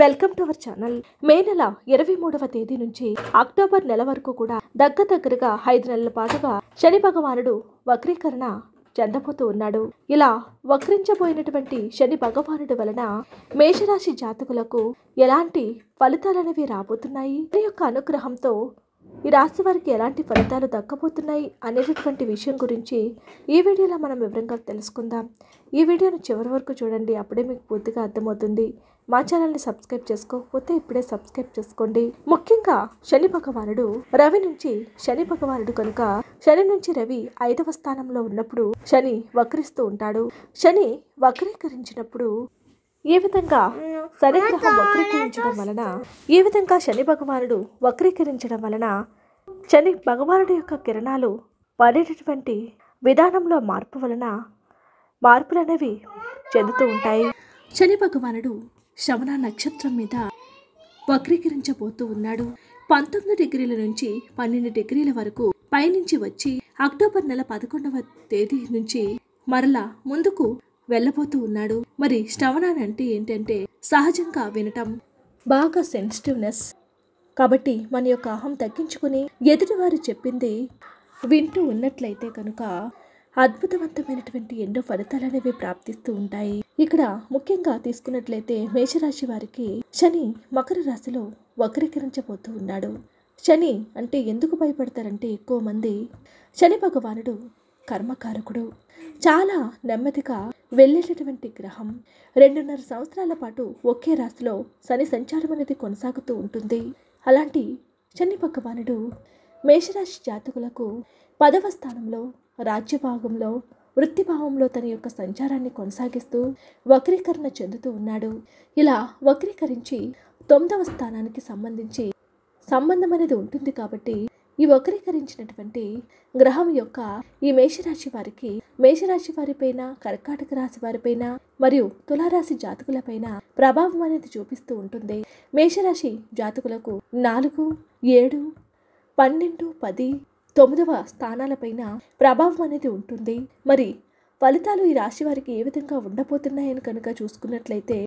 welcome to our channel May నెల ఇరవై మూడవ తేదీ నుంచి అక్టోబర్ నెల వరకు కూడా దగ్గర దగ్గరగా ఐదు నెలల పాటుగా శని భగవానుడు వక్రీకరణ చెందబోతూ ఉన్నాడు ఇలా వక్రించబోయినటువంటి శని భగవానుడి వలన మేషరాశి జాతకులకు ఎలాంటి ఫలితాలనేవి రాబోతున్నాయి యొక్క అనుగ్రహంతో ఈ రాశి వారికి ఎలాంటి ఫలితాలు దక్కబోతున్నాయి అనేటటువంటి విషయం గురించి ఈ వీడియోలో మనం వివరంగా తెలుసుకుందాం ఈ వీడియోను చివరి వరకు చూడండి అప్పుడే మీకు పూర్తిగా అర్థమవుతుంది మా ఛానల్ని సబ్స్క్రైబ్ చేసుకోకపోతే ఇప్పుడే సబ్స్క్రైబ్ చేసుకోండి ముఖ్యంగా శని భగవానుడు రవి నుంచి శని భగవానుడు కనుక శని నుంచి రవి ఐదవ స్థానంలో ఉన్నప్పుడు శని వక్రిస్తూ ఉంటాడు శని వక్రీకరించినప్పుడు ఏ విధంగా శనిగ్రహం వక్రీకరించడం వలన ఏ విధంగా శని భగవానుడు వక్రీకరించడం వలన శని భగవానుడి యొక్క కిరణాలు పడేటటువంటి విధానంలో మార్పు వలన మార్పులు అనేవి చెందుతూ ఉంటాయి శని భగవానుడు శవణ నక్షత్రం మీద వక్రీకరించబోతూ ఉన్నాడు పంతొమ్మిది డిగ్రీల నుంచి పన్నెండు డిగ్రీల వరకు పైనుంచి వచ్చి అక్టోబర్ నెల పదకొండవ తేదీ నుంచి మరలా ముందుకు వెళ్ళబోతూ ఉన్నాడు మరి శ్రవణాన్ని అంటే ఏంటంటే సహజంగా వినటం బాగా సెన్సిటివ్నెస్ కాబట్టి మన యొక్క అహం తగ్గించుకుని ఎదుటివారు చెప్పింది వింటూ ఉన్నట్లయితే కనుక అద్భుతవంతమైనటువంటి ఎన్నో ఫలితాలు అనేవి ప్రాప్తిస్తూ ఉంటాయి ఇక్కడ ముఖ్యంగా తీసుకున్నట్లయితే మేషరాశి వారికి శని మకర రాశిలో వక్రీకరించబోతూ ఉన్నాడు శని అంటే ఎందుకు భయపడతారంటే ఎక్కువ మంది శని భగవానుడు కర్మకారకుడు చాలా నెమ్మదిగా వెళ్ళేటటువంటి గ్రహం రెండున్నర సంవత్సరాల పాటు ఒకే రాశిలో శని సంచారం అనేది కొనసాగుతూ ఉంటుంది అలాంటి శని భగవానుడు మేషరాశి జాతకులకు పదవ స్థానంలో రాజ్యభాగంలో వృత్తిభావంలో తన యొక్క సంచారాన్ని కొనసాగిస్తూ వక్రీకరణ చెందుతూ ఉన్నాడు ఇలా వక్రీకరించి తొమ్మిదవ స్థానానికి సంబంధించి సంబంధం అనేది ఉంటుంది కాబట్టి ఈ వక్రీకరించినటువంటి గ్రహం యొక్క ఈ మేషరాశి వారికి మేషరాశి వారిపైన కర్కాటక రాశి వారిపైన మరియు తులారాశి జాతకులపైన ప్రభావం అనేది చూపిస్తూ ఉంటుంది మేషరాశి జాతకులకు నాలుగు ఏడు పన్నెండు పది తొమ్మిదవ స్థానాలపైన ప్రభావం అనేది ఉంటుంది మరి ఫలితాలు ఈ రాశి వారికి ఏ విధంగా ఉండబోతున్నాయని కనుక చూసుకున్నట్లయితే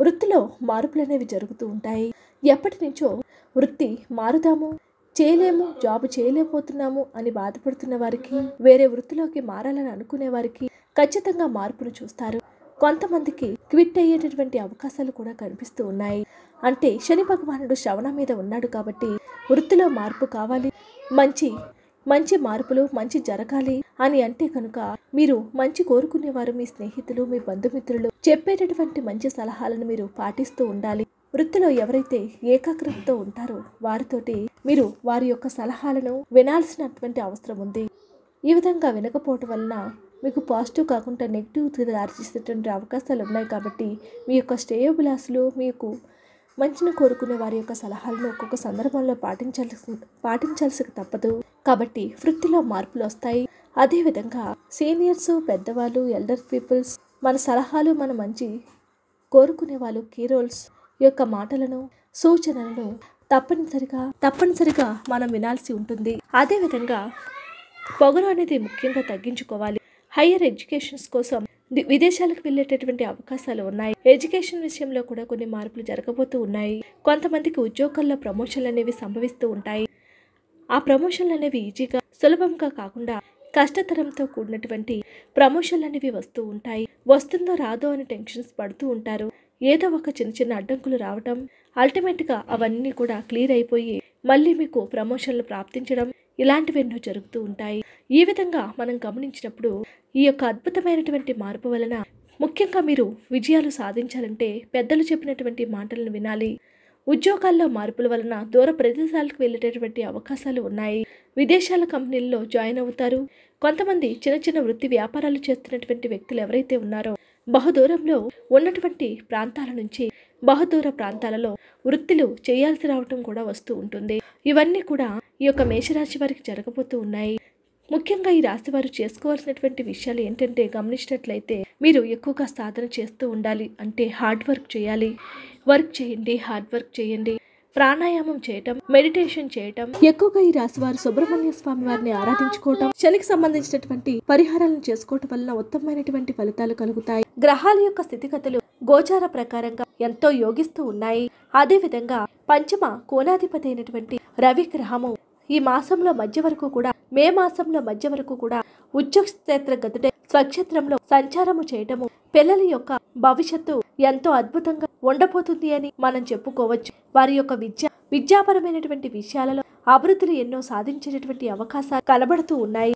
వృత్తిలో మార్పులు అనేవి జరుగుతూ ఉంటాయి ఎప్పటి నుంచో వృత్తి మారుతాము చేయలేము జాబ్ చేయలేకపోతున్నాము అని బాధపడుతున్న వారికి వేరే వృత్తిలోకి మారాలని అనుకునే వారికి ఖచ్చితంగా మార్పును చూస్తారు కొంతమందికి క్విట్ అయ్యేటటువంటి అవకాశాలు కూడా కనిపిస్తూ ఉన్నాయి అంటే శని భగవానుడు శ్రవణ మీద ఉన్నాడు కాబట్టి వృత్తిలో మార్పు కావాలి మంచి మంచి మార్పులు మంచి జరగాలి అని అంటే కనుక మీరు మంచి కోరుకునేవారు మీ స్నేహితులు మీ బంధుమిత్రులు చెప్పేటటువంటి మంచి సలహాలను మీరు పాటిస్తూ ఉండాలి వృత్తిలో ఎవరైతే ఏకాగ్రతతో ఉంటారో వారితోటి మీరు వారి యొక్క సలహాలను వినాల్సినటువంటి అవసరం ఉంది ఈ విధంగా వినకపోవటం వలన మీకు పాజిటివ్ కాకుండా నెగిటివ్ దారిచేసేటువంటి అవకాశాలు ఉన్నాయి కాబట్టి మీ యొక్క శ్రేయోభిలాసులు మీకు మంచిని కోరుకునే వారి యొక్క సలహాలను ఒక్కొక్క సందర్భంలో పాటించాల్సి పాటించాల్సి తప్పదు కాబట్టి వృత్తిలో మార్పులు వస్తాయి అదేవిధంగా సీనియర్స్ పెద్దవాళ్ళు ఎల్డర్ పీపుల్స్ మన సలహాలు మన మంచి కోరుకునే వాళ్ళు కీరోల్స్ యొక్క మాటలను సూచనలను తప్పనిసరిగా తప్పనిసరిగా మనం వినాల్సి ఉంటుంది అదేవిధంగా పొగరు అనేది ముఖ్యంగా తగ్గించుకోవాలి హయ్యర్ ఎడ్యుకేషన్స్ కోసం విదేశాలకు వెళ్ళేటటువంటి అవకాశాలు ఉన్నాయి ఎడ్యుకేషన్ విషయంలో కూడా కొన్ని మార్పులు జరగబోతూ ఉన్నాయి కొంతమందికి ఉద్యోగాల్లో ప్రమోషన్లు అనేవి సంభవిస్తూ ఉంటాయి ఆ ప్రమోషన్లు అనేవి ఈజీగా సులభంగా కాకుండా కష్టతరంతో కూడినటువంటి ప్రమోషన్లు అనేవి వస్తూ ఉంటాయి వస్తుందో రాదో అని టెన్షన్స్ పడుతూ ఉంటారు ఏదో ఒక చిన్న చిన్న అడ్డంకులు రావటం అల్టిమేట్గా అవన్నీ కూడా క్లియర్ అయిపోయి మళ్ళీ మీకు ప్రమోషన్లు ప్రాప్తించడం ఇలాంటివెన్నో జరుగుతూ ఉంటాయి ఈ విధంగా మనం గమనించినప్పుడు ఈ యొక్క అద్భుతమైనటువంటి మార్పు వలన ముఖ్యంగా మీరు విజయాలు సాధించాలంటే పెద్దలు చెప్పినటువంటి మాటలను వినాలి ఉద్యోగాల్లో మార్పుల వలన దూర ప్రదేశాలకు వెళ్ళేటటువంటి అవకాశాలు ఉన్నాయి విదేశాల కంపెనీల్లో జాయిన్ అవుతారు కొంతమంది చిన్న చిన్న వృత్తి వ్యాపారాలు చేస్తున్నటువంటి వ్యక్తులు ఎవరైతే ఉన్నారో బహుదూరంలో ఉన్నటువంటి ప్రాంతాల నుంచి బహుదూర ప్రాంతాలలో వృత్తులు చేయాల్సి రావటం కూడా వస్తూ ఉంటుంది ఇవన్నీ కూడా ఈ యొక్క మేషరాశి వారికి జరగబోతూ ఉన్నాయి ముఖ్యంగా ఈ రాశి వారు చేసుకోవాల్సినటువంటి విషయాలు ఏంటంటే గమనించినట్లయితే మీరు ఎక్కువగా సాధన చేస్తూ ఉండాలి అంటే హార్డ్ వర్క్ చేయాలి వర్క్ చేయండి హార్డ్ వర్క్ చేయండి ప్రాణాయామం చేయటం మెడిటేషన్ చేయటం ఎక్కువగా ఈ రాశి వారు సుబ్రహ్మణ్య స్వామి వారిని ఆరాధించుకోవటం శనికి సంబంధించినటువంటి పరిహారాలను చేసుకోవటం వలన ఉత్తమమైనటువంటి ఫలితాలు కలుగుతాయి గ్రహాల యొక్క స్థితిగతులు గోచార ప్రకారంగా ఎంతో యోగిస్తూ ఉన్నాయి అదేవిధంగా పంచమ కోలాధిపతి అయినటువంటి రవిగ్రహము ఈ మాసంలో మధ్య వరకు కూడా మే మాసంలో మధ్య వరకు కూడా ఉచ్చక్షేత్ర గతుటే స్వక్షేత్రంలో సంచారము చేయటము పిల్లల యొక్క భవిష్యత్తు ఎంతో అద్భుతంగా ఉండబోతుంది అని మనం చెప్పుకోవచ్చు వారి యొక్క విద్య విద్యాపరమైనటువంటి విషయాలలో అభివృద్ధులు ఎన్నో సాధించేటటువంటి అవకాశాలు కనబడుతూ ఉన్నాయి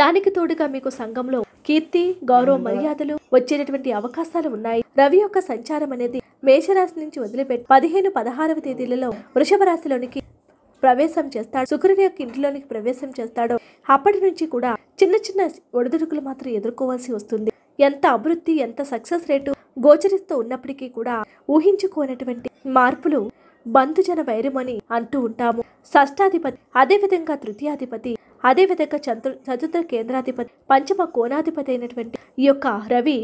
దానికి తోడుగా మీకు సంఘంలో కీర్తి గౌరవ మర్యాదలు వచ్చేటటువంటి అవకాశాలు ఉన్నాయి రవి యొక్క సంచారం అనేది మేషరాశి నుంచి వదిలిపెట్టి పదిహేను పదహారవ తేదీలలో వృషభ రాశిలోనికి ప్రవేశం చేస్తాడు శుక్రుని యొక్క ఇంటిలోనికి ప్రవేశం చేస్తాడో అప్పటి నుంచి కూడా చిన్న చిన్న ఒడిదుడుకులు మాత్రం ఎదుర్కోవాల్సి వస్తుంది ఎంత అభివృద్ధి ఎంత సక్సెస్ రేటు గోచరిస్తూ ఉన్నప్పటికీ కూడా ఊహించుకోనటువంటి మార్పులు బంధుజన వైరమని అంటూ ఉంటాము షష్టాధిపతి అదేవిధంగా తృతీయాధిపతి అదేవిధంగా చతు చతుర్థ కేంద్రాధిపతి పంచమ కోణాధిపతి అయినటువంటి ఈ యొక్క రవి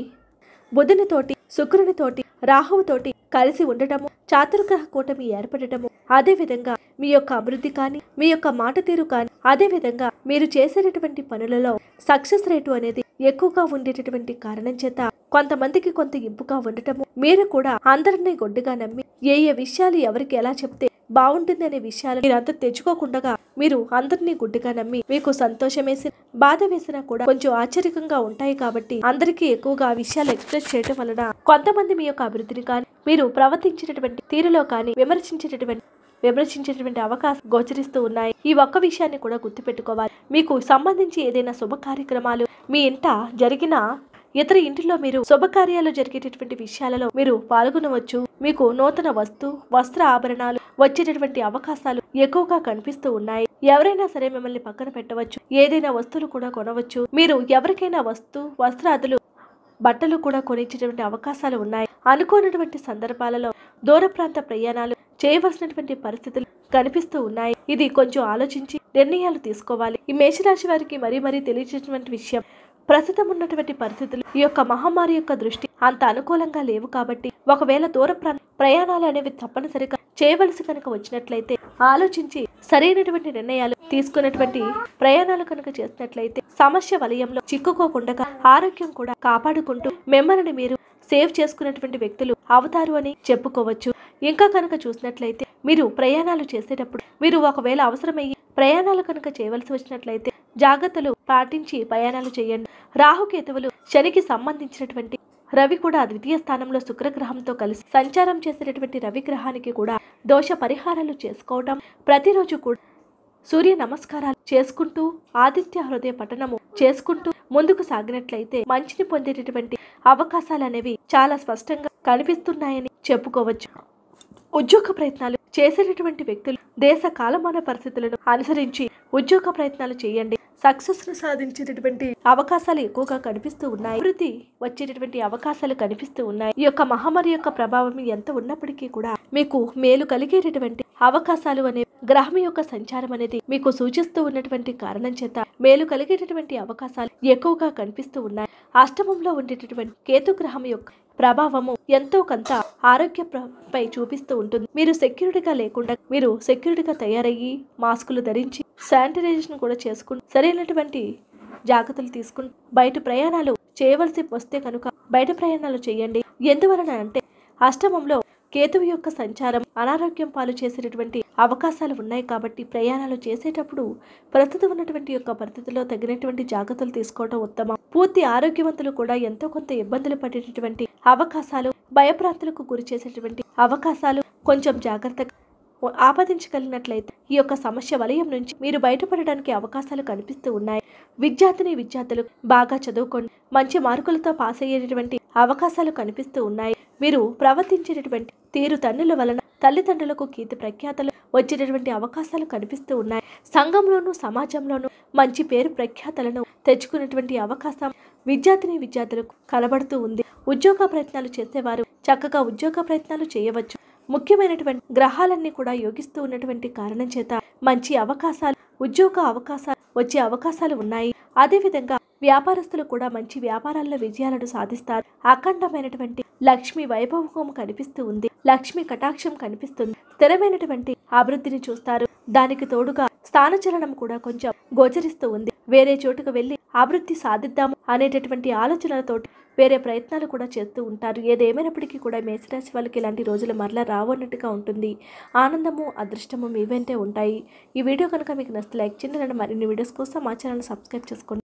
బుధునితోటి శుక్రునితోటి రాహువుతోటి కలిసి ఉండటము చాతుర్గ్రహ కూటమి ఏర్పడటము అదేవిధంగా మీ యొక్క అభివృద్ధి కానీ మీ యొక్క మాట తీరు కానీ అదేవిధంగా మీరు చేసేటటువంటి పనులలో సక్సెస్ రేటు అనేది ఎక్కువగా ఉండేటటువంటి కారణం చేత కొంతమందికి కొంత ఇంపుగా ఉండటము మీరు కూడా అందరినీ గొడ్డుగా నమ్మి ఏ ఏ విషయాలు ఎవరికి ఎలా చెప్తే బాగుంటుంది అనే విషయాలు మీరంతా తెచ్చుకోకుండా మీరు అందరినీ గుడ్డుగా నమ్మి మీకు సంతోషమేసి బాధ వేసినా కూడా కొంచెం ఆశ్చర్యంగా ఉంటాయి కాబట్టి అందరికీ ఎక్కువగా విషయాలు ఎక్స్ప్రెస్ చేయడం వలన కొంతమంది మీ యొక్క అభివృద్ధిని కానీ మీరు ప్రవర్తించినటువంటి తీరులో కానీ విమర్శించేటటువంటి విమర్శించేటువంటి అవకాశం గోచరిస్తూ ఉన్నాయి ఈ ఒక్క విషయాన్ని కూడా గుర్తుపెట్టుకోవాలి మీకు సంబంధించి ఏదైనా శుభ కార్యక్రమాలు మీ ఇంట జరిగిన ఇతర ఇంటిలో మీరు శుభకార్యాలు జరిగేటటువంటి విషయాలలో మీరు పాల్గొనవచ్చు మీకు నూతన వస్తు వస్త్ర ఆభరణాలు వచ్చేటటువంటి అవకాశాలు ఎక్కువగా కనిపిస్తూ ఉన్నాయి ఎవరైనా సరే మిమ్మల్ని పక్కన పెట్టవచ్చు ఏదైనా వస్తువులు కూడా కొనవచ్చు మీరు ఎవరికైనా వస్తు వస్త్రాదులు బట్టలు కూడా కొనిచ్చేటువంటి అవకాశాలు ఉన్నాయి అనుకోనటువంటి సందర్భాలలో దూర ప్రాంత ప్రయాణాలు చేయవలసినటువంటి పరిస్థితులు కనిపిస్తూ ఉన్నాయి ఇది కొంచెం ఆలోచించి నిర్ణయాలు తీసుకోవాలి ఈ మేషరాశి వారికి మరీ మరీ తెలియజేసినటువంటి విషయం ప్రస్తుతం ఉన్నటువంటి పరిస్థితులు ఈ యొక్క మహమ్మారి యొక్క దృష్టి అంత అనుకూలంగా లేవు కాబట్టి ఒకవేళ దూర ప్రయాణాలు అనేవి తప్పనిసరిగా చేయవలసి కనుక వచ్చినట్లయితే ఆలోచించి సరైనటువంటి నిర్ణయాలు తీసుకున్నటువంటి ప్రయాణాలు కనుక చేసినట్లయితే సమస్య వలయంలో చిక్కుకోకుండా ఆరోగ్యం కూడా కాపాడుకుంటూ మిమ్మల్ని మీరు సేవ్ చేసుకున్నటువంటి వ్యక్తులు అవుతారు అని చెప్పుకోవచ్చు ఇంకా కనుక చూసినట్లయితే మీరు ప్రయాణాలు చేసేటప్పుడు మీరు ఒకవేళ అవసరమయ్యి ప్రయాణాలు కనుక చేయవలసి వచ్చినట్లయితే జాగ్రత్తలు పాటించి ప్రయాణాలు చేయండి రాహుకేతువులు శనికి సంబంధించినటువంటి రవి కూడా ద్వితీయ స్థానంలో శుక్రగ్రహంతో కలిసి సంచారం చేసినటువంటి రవిగ్రహానికి కూడా దోష పరిహారాలు చేసుకోవటం ప్రతిరోజు కూడా సూర్య నమస్కారాలు చేసుకుంటూ ఆదిత్య హృదయ పఠనము చేసుకుంటూ ముందుకు సాగినట్లయితే మంచిని పొందేటటువంటి అవకాశాలు అనేవి చాలా స్పష్టంగా కనిపిస్తున్నాయని చెప్పుకోవచ్చు ఉద్యోగ ప్రయత్నాలు చేసేటటువంటి వ్యక్తులు దేశ కాలమాన పరిస్థితులను అనుసరించి ఉద్యోగ ప్రయత్నాలు చేయండి సక్సెస్ ను సాధించేటటువంటి అవకాశాలు ఎక్కువగా కనిపిస్తూ ఉన్నాయి అభివృద్ధి వచ్చేటటువంటి అవకాశాలు కనిపిస్తూ ఉన్నాయి ఈ యొక్క మహమ్మారి యొక్క ప్రభావం ఎంత ఉన్నప్పటికీ కూడా మీకు మేలు కలిగేటటువంటి అవకాశాలు అనే గ్రహం యొక్క సంచారం అనేది మీకు సూచిస్తూ ఉన్నటువంటి కారణం చేత మేలు కలిగేటటువంటి అవకాశాలు ఎక్కువగా కనిపిస్తూ ఉన్నాయి అష్టమంలో ఉండేటటువంటి కేతు గ్రహం యొక్క ప్రభావము ఎంతో కొంత ఆరోగ్య పై చూపిస్తూ ఉంటుంది మీరు సెక్యూరిటీగా లేకుండా మీరు సెక్యూరిటీగా తయారయ్యి మాస్కులు ధరించి శానిటైజేషన్ కూడా చేసుకుంటూ సరైనటువంటి జాగ్రత్తలు తీసుకుని బయట ప్రయాణాలు చేయవలసి వస్తే కనుక బయట ప్రయాణాలు చేయండి ఎందువలన అంటే అష్టమంలో కేతువు యొక్క సంచారం అనారోగ్యం పాలు చేసేటటువంటి అవకాశాలు ఉన్నాయి కాబట్టి ప్రయాణాలు చేసేటప్పుడు ప్రస్తుతం ఉన్నటువంటి యొక్క పరిస్థితుల్లో తగినటువంటి జాగ్రత్తలు తీసుకోవడం ఉత్తమం పూర్తి ఆరోగ్యవంతులు కూడా ఎంతో కొంత ఇబ్బందులు పడేటటువంటి అవకాశాలు భయప్రాంతులకు గురి చేసేటువంటి అవకాశాలు కొంచెం జాగ్రత్తగా ఆపాదించగలిగినట్లయితే ఈ యొక్క సమస్య వలయం నుంచి మీరు బయటపడడానికి అవకాశాలు కనిపిస్తూ ఉన్నాయి విద్యార్థిని విద్యార్థులు బాగా చదువుకొని మంచి మార్కులతో పాస్ అయ్యేటటువంటి అవకాశాలు కనిపిస్తూ ఉన్నాయి మీరు ప్రవర్తించేటటువంటి తీరు తన్నుల వలన తల్లిదండ్రులకు కీర్తి ప్రఖ్యాతలు వచ్చేటటువంటి అవకాశాలు కనిపిస్తూ ఉన్నాయి సంఘంలోనూ సమాజంలోనూ మంచి పేరు ప్రఖ్యాతలను తెచ్చుకునేటువంటి అవకాశం విద్యార్థిని విద్యార్థులకు కనబడుతూ ఉంది ఉద్యోగ ప్రయత్నాలు చేసేవారు చక్కగా ఉద్యోగ ప్రయత్నాలు చేయవచ్చు ముఖ్యమైనటువంటి గ్రహాలన్నీ కూడా యోగిస్తూ ఉన్నటువంటి కారణం చేత మంచి అవకాశాలు ఉద్యోగ అవకాశాలు వచ్చే అవకాశాలు ఉన్నాయి అదేవిధంగా వ్యాపారస్తులు కూడా మంచి వ్యాపారాల్లో విజయాలను సాధిస్తారు అఖండమైనటువంటి లక్ష్మి వైభవం కనిపిస్తూ ఉంది లక్ష్మి కటాక్షం కనిపిస్తుంది స్థిరమైనటువంటి అభివృద్ధిని చూస్తారు దానికి తోడుగా చలనం కూడా కొంచెం గోచరిస్తూ ఉంది వేరే చోటుకు వెళ్లి అభివృద్ధి సాధిద్దాము అనేటటువంటి ఆలోచనలతోటి వేరే ప్రయత్నాలు కూడా చేస్తూ ఉంటారు ఏదేమైనప్పటికీ కూడా మేషరాశి వాళ్ళకి ఇలాంటి రోజులు మరలా రావన్నట్టుగా ఉంటుంది ఆనందము అదృష్టము మీ వెంటే ఉంటాయి ఈ వీడియో కనుక మీకు నచ్చితే లైక్ చేయండి మరిన్ని వీడియోస్ కోసం మా ఛానల్ సబ్స్క్రైబ్ చేసుకోండి